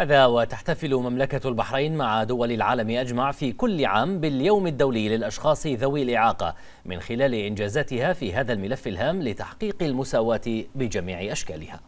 هذا وتحتفل مملكة البحرين مع دول العالم أجمع في كل عام باليوم الدولي للأشخاص ذوي الإعاقة من خلال إنجازاتها في هذا الملف الهام لتحقيق المساواة بجميع أشكالها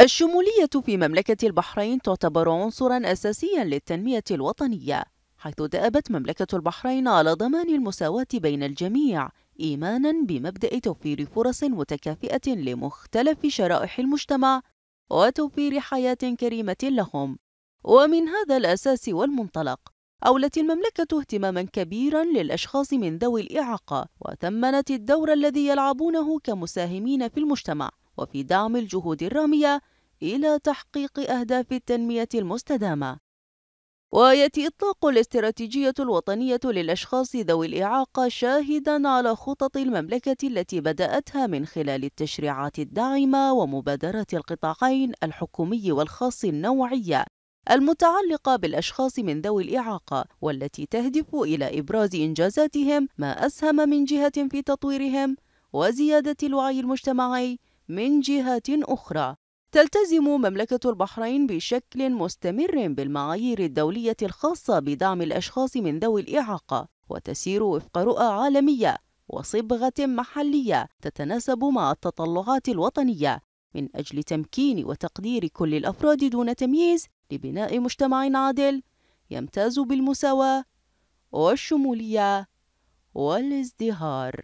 الشمولية في مملكة البحرين تعتبر عنصرا أساسيا للتنمية الوطنية حيث دأبت مملكة البحرين على ضمان المساواة بين الجميع إيمانا بمبدأ توفير فرص متكافئة لمختلف شرائح المجتمع وتوفير حياة كريمة لهم ومن هذا الأساس والمنطلق أولت المملكة اهتماما كبيرا للأشخاص من ذوي الإعاقة وثمنت الدور الذي يلعبونه كمساهمين في المجتمع وفي دعم الجهود الرامية إلى تحقيق أهداف التنمية المستدامة ويأتي إطلاق الاستراتيجية الوطنية للأشخاص ذوي الإعاقة شاهدا على خطط المملكة التي بدأتها من خلال التشريعات الداعمة ومبادرات القطاعين الحكومي والخاص النوعية المتعلقة بالأشخاص من ذوي الإعاقة والتي تهدف إلى إبراز إنجازاتهم ما أسهم من جهة في تطويرهم وزيادة الوعي المجتمعي من جهة أخرى تلتزم مملكة البحرين بشكل مستمر بالمعايير الدولية الخاصة بدعم الأشخاص من ذوي الإعاقة وتسير وفق رؤى عالمية وصبغة محلية تتناسب مع التطلعات الوطنية من أجل تمكين وتقدير كل الأفراد دون تمييز لبناء مجتمع عادل يمتاز بالمساواة والشمولية والازدهار